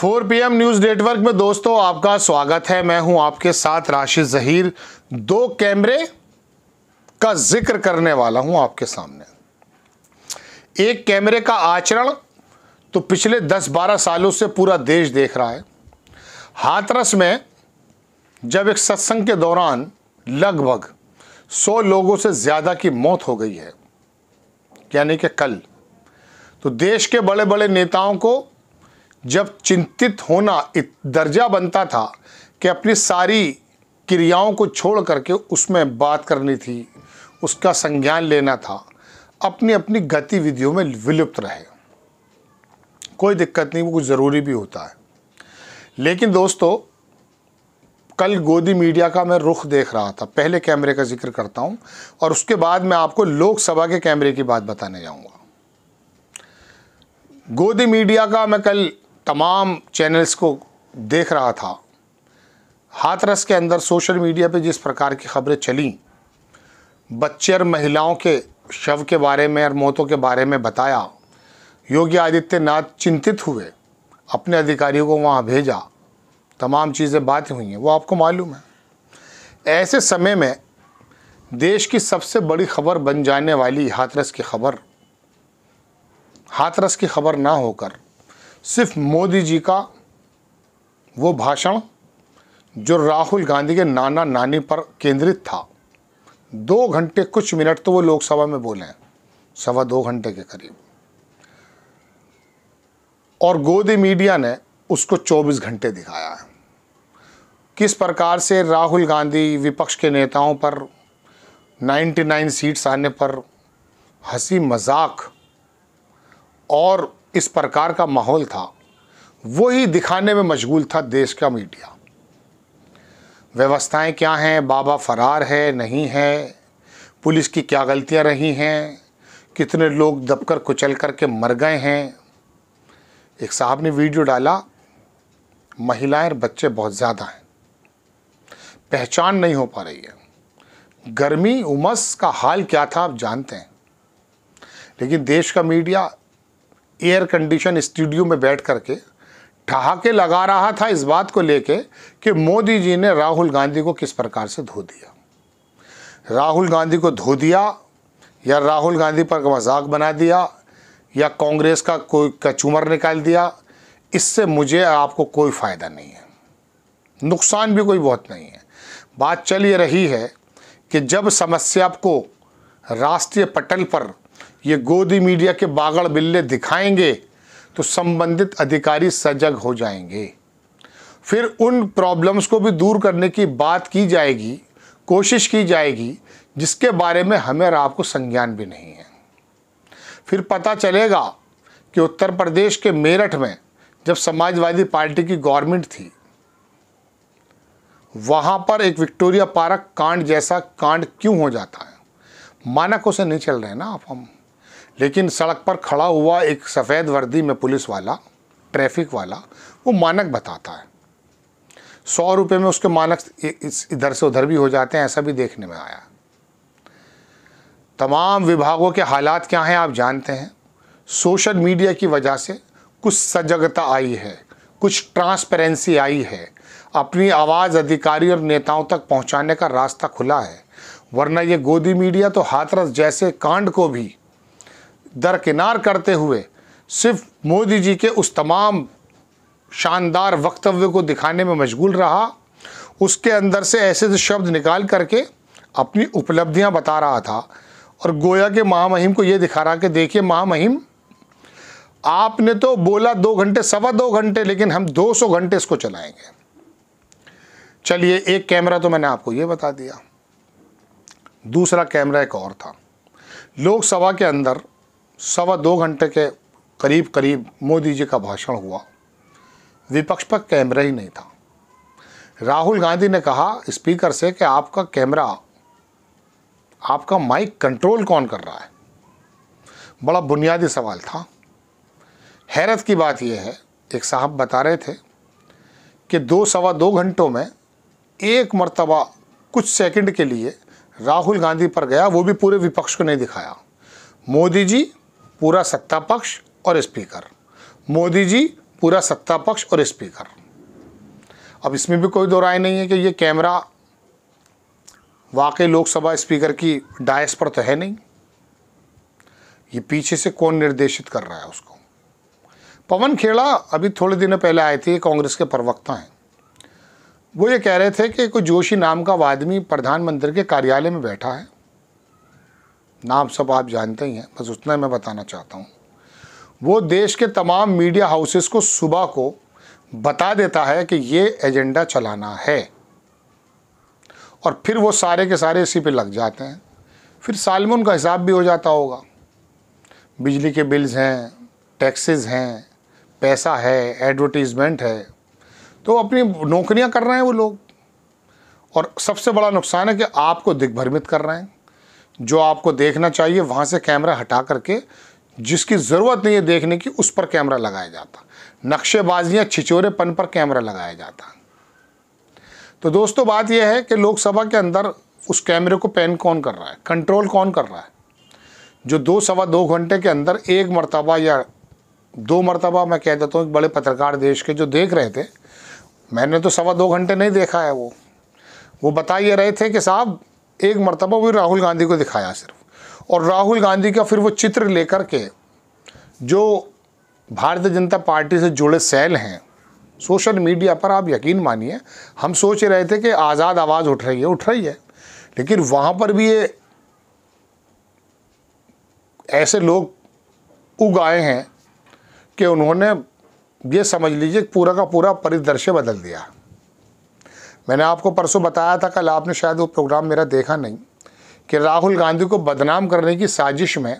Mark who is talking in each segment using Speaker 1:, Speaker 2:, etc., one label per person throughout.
Speaker 1: four M news network में दोस्तों आपका स्वागत है मैं हूं आपके साथ राशि जहीर दो कैमरे का जिक्र करने वाला हूं आपके सामने एक कैमरे का आचरण तो पिछले 10-12 सालों से पूरा देश देख रहा है हाथरस में जब एक सत्संग के दौरान लगभग 100 लोगों से ज़्यादा की मौत हो गई है यानी कि कल तो देश के बड़े बड़े नेताओं को जब चिंतित होना दर्जा बनता था कि अपनी सारी क्रियाओं को छोड़ करके उसमें बात करनी थी उसका संज्ञान लेना था अपनी अपनी गतिविधियों में विलुप्त रहे कोई दिक्कत नहीं वो कुछ ज़रूरी भी होता है लेकिन दोस्तों कल गोदी मीडिया का मैं रुख देख रहा था पहले कैमरे का जिक्र करता हूं और उसके बाद मैं आपको लोकसभा के कैमरे की बात बताने जाऊंगा गोदी मीडिया का मैं कल तमाम चैनल्स को देख रहा था हाथरस के अंदर सोशल मीडिया पे जिस प्रकार की खबरें चलीं बच्चे और महिलाओं के शव के बारे में और मौतों के बारे में बताया योगी आदित्यनाथ चिंतित हुए अपने अधिकारियों को वहाँ भेजा तमाम चीज़ें बातें हुई हैं वो आपको मालूम है ऐसे समय में देश की सबसे बड़ी खबर बन जाने वाली हाथरस की खबर हाथरस की खबर ना होकर सिर्फ मोदी जी का वो भाषण जो राहुल गांधी के नाना नानी पर केंद्रित था दो घंटे कुछ मिनट तो वो लोकसभा में बोले हैं सवा दो घंटे के करीब और गोदी मीडिया ने उसको 24 घंटे दिखाया है किस प्रकार से राहुल गांधी विपक्ष के नेताओं पर 99 सीट्स आने पर हंसी मजाक और इस प्रकार का माहौल था वो ही दिखाने में मशगूल था देश का मीडिया व्यवस्थाएं क्या हैं बाबा फरार है नहीं है पुलिस की क्या गलतियां रही हैं कितने लोग दबकर कुचल करके मर गए हैं एक साहब ने वीडियो डाला महिलाएं और बच्चे बहुत ज़्यादा हैं पहचान नहीं हो पा रही है गर्मी उमस का हाल क्या था आप जानते हैं लेकिन देश का मीडिया एयर कंडीशन स्टूडियो में बैठ करके ठहाके लगा रहा था इस बात को लेके कि मोदी जी ने राहुल गांधी को किस प्रकार से धो दिया राहुल गांधी को धो दिया या राहुल गांधी पर मजाक बना दिया या कांग्रेस का कोई कचूमर निकाल दिया इससे मुझे आपको कोई फ़ायदा नहीं है नुकसान भी कोई बहुत नहीं है बात चल ये रही है कि जब समस्या को राष्ट्रीय पटल पर ये गोदी मीडिया के बागड़ बिल्ले दिखाएंगे तो संबंधित अधिकारी सजग हो जाएंगे फिर उन प्रॉब्लम्स को भी दूर करने की बात की जाएगी कोशिश की जाएगी जिसके बारे में हमें और आपको संज्ञान भी नहीं है फिर पता चलेगा कि उत्तर प्रदेश के मेरठ में जब समाजवादी पार्टी की गवर्नमेंट थी वहाँ पर एक विक्टोरिया पार्क कांड जैसा कांड क्यों हो जाता है मानक उसे नहीं चल रहे ना आप हम लेकिन सड़क पर खड़ा हुआ एक सफ़ेद वर्दी में पुलिस वाला ट्रैफिक वाला वो मानक बताता है सौ रुपये में उसके मानक इधर से उधर भी हो जाते हैं ऐसा भी देखने में आया तमाम विभागों के हालात क्या हैं आप जानते हैं सोशल मीडिया की वजह से कुछ सजगता आई है कुछ ट्रांसपेरेंसी आई है अपनी आवाज़ अधिकारी और नेताओं तक पहुंचाने का रास्ता खुला है वरना ये गोदी मीडिया तो हाथरस जैसे कांड को भी दरकिनार करते हुए सिर्फ मोदी जी के उस तमाम शानदार वक्तव्य को दिखाने में मशगूल रहा उसके अंदर से ऐसे तो शब्द निकाल करके अपनी उपलब्धियां बता रहा था और गोया के महामहिम को ये दिखा रहा कि देखिए महामहिम आपने तो बोला दो घंटे सवा दो घंटे लेकिन हम दो सौ घंटे इसको चलाएंगे चलिए एक कैमरा तो मैंने आपको ये बता दिया दूसरा कैमरा एक और था लोकसभा के अंदर सवा दो घंटे के करीब करीब मोदी जी का भाषण हुआ विपक्ष पर कैमरा ही नहीं था राहुल गांधी ने कहा स्पीकर से कि आपका कैमरा आपका माइक कंट्रोल कौन कर रहा है बड़ा बुनियादी सवाल था हैरत की बात यह है एक साहब बता रहे थे कि दो सवा दो घंटों में एक मर्तबा कुछ सेकंड के लिए राहुल गांधी पर गया वो भी पूरे विपक्ष को नहीं दिखाया मोदी जी पूरा सत्ता पक्ष और स्पीकर मोदी जी पूरा सत्ता पक्ष और स्पीकर अब इसमें भी कोई दो राय नहीं है कि ये कैमरा वाकई लोकसभा स्पीकर की डायस पर तो है नहीं ये पीछे से कौन निर्देशित कर रहा है उसको पवन खेड़ा अभी थोड़े दिन पहले आए थे कांग्रेस के प्रवक्ता हैं वो ये कह रहे थे कि कोई जोशी नाम का आदमी प्रधानमंत्री के कार्यालय में बैठा है नाम सब आप जानते ही हैं बस उतना मैं बताना चाहता हूँ वो देश के तमाम मीडिया हाउसेस को सुबह को बता देता है कि ये एजेंडा चलाना है और फिर वो सारे के सारे इसी पे लग जाते हैं फिर साल में उनका हिसाब भी हो जाता होगा बिजली के बिल्स हैं टैक्सेस हैं पैसा है एडवर्टीज़मेंट है तो अपनी नौकरियां कर रहे हैं वो लोग और सबसे बड़ा नुकसान है कि आपको दिग्भ्रमित कर रहे हैं जो आपको देखना चाहिए वहाँ से कैमरा हटा करके जिसकी ज़रूरत नहीं है देखने की उस पर कैमरा लगाया जाता नक्शेबाजियाँ छिचोरेपन पर कैमरा लगाया जाता तो दोस्तों बात यह है कि लोकसभा के अंदर उस कैमरे को पैन कौन कर रहा है कंट्रोल कौन कर रहा है जो दो सवा दो घंटे के अंदर एक मरतबा या दो मरतबा मैं कह देता हूँ एक बड़े पत्रकार देश के जो देख रहे थे मैंने तो सवा दो घंटे नहीं देखा है वो वो बता ये रहे थे कि साहब एक मरतबा वो राहुल गांधी को दिखाया सिर्फ और राहुल गांधी का फिर वो चित्र लेकर के जो भारतीय जनता पार्टी से जुड़े सेल हैं सोशल मीडिया पर आप यकीन मानिए हम सोच रहे थे कि आज़ाद आवाज़ उठ रही है उठ रही है लेकिन वहाँ पर भी ये ऐसे लोग उग आए हैं कि उन्होंने ये समझ लीजिए पूरा का पूरा परिदृश्य बदल दिया मैंने आपको परसों बताया था कल आपने शायद वो प्रोग्राम मेरा देखा नहीं कि राहुल गांधी को बदनाम करने की साजिश में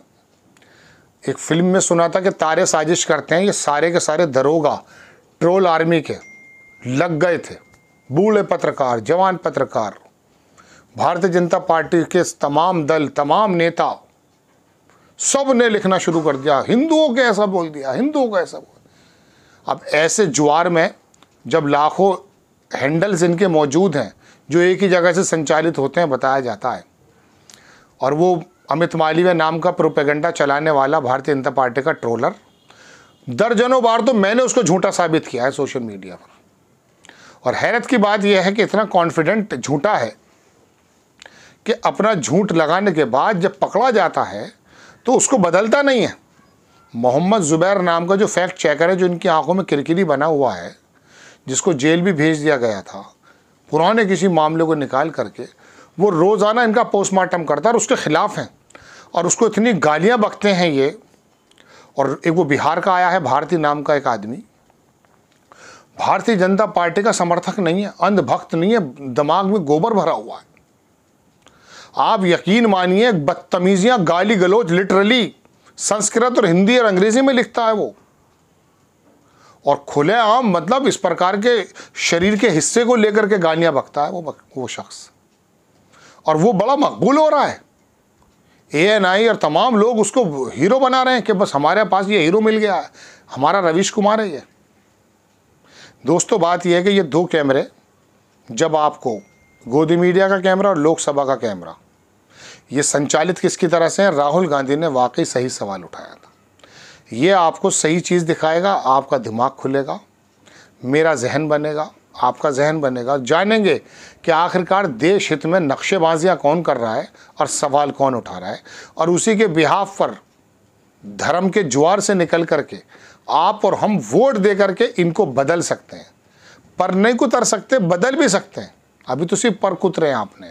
Speaker 1: एक फिल्म में सुना था कि तारे साजिश करते हैं ये सारे के सारे दरोगा ट्रोल आर्मी के लग गए थे बूढ़े पत्रकार जवान पत्रकार भारतीय जनता पार्टी के तमाम दल तमाम नेता सब ने लिखना शुरू कर दिया हिंदुओं के ऐसा बोल दिया हिंदुओं का ऐसा बोल अब ऐसे ज्वार में जब लाखों हैंडल्स इनके मौजूद हैं जो एक ही जगह से संचालित होते हैं बताया जाता है और वो अमित मालवीय नाम का प्रोपेगेंडा चलाने वाला भारतीय जनता पार्टी का ट्रोलर दर्जनों बार तो मैंने उसको झूठा साबित किया है सोशल मीडिया पर और हैरत की बात यह है कि इतना कॉन्फिडेंट झूठा है कि अपना झूठ लगाने के बाद जब पकड़ा जाता है तो उसको बदलता नहीं है मोहम्मद ज़ुबैर नाम का जो फैक्ट चेकर है जो इनकी आंखों में किरकिरी बना हुआ है जिसको जेल भी भेज दिया गया था पुराने किसी मामले को निकाल करके वो रोज़ाना इनका पोस्टमार्टम करता है और उसके ख़िलाफ़ हैं और उसको इतनी गालियाँ बखते हैं ये और एक वो बिहार का आया है भारती नाम का एक आदमी भारतीय जनता पार्टी का समर्थक नहीं है अंधभक्त नहीं है दिमाग में गोबर भरा हुआ है आप यकीन मानिए बदतमीजियां गाली गलोच लिटरली संस्कृत और हिंदी और अंग्रेजी में लिखता है वो और खुलेआम मतलब इस प्रकार के शरीर के हिस्से को लेकर के गालियां बकता है वो वो शख्स और वो बड़ा मकबूल हो रहा है ए एन आई और तमाम लोग उसको हीरो बना रहे हैं कि बस हमारे पास ये हीरो मिल गया है हमारा रवीश कुमार है ये दोस्तों बात यह है कि ये दो कैमरे जब आपको गोदी मीडिया का कैमरा और लोकसभा का कैमरा ये संचालित किसकी तरह से है राहुल गांधी ने वाकई सही सवाल उठाया था ये आपको सही चीज़ दिखाएगा आपका दिमाग खुलेगा मेरा जहन बनेगा आपका जहन बनेगा जानेंगे कि आखिरकार देश हित में नक्शेबाजियाँ कौन कर रहा है और सवाल कौन उठा रहा है और उसी के बिहाफ पर धर्म के ज्वार से निकल करके आप और हम वोट दे करके इनको बदल सकते हैं पर नहीं कुतर सकते बदल भी सकते हैं अभी तो सिर्फ पर कुतरे हैं आपने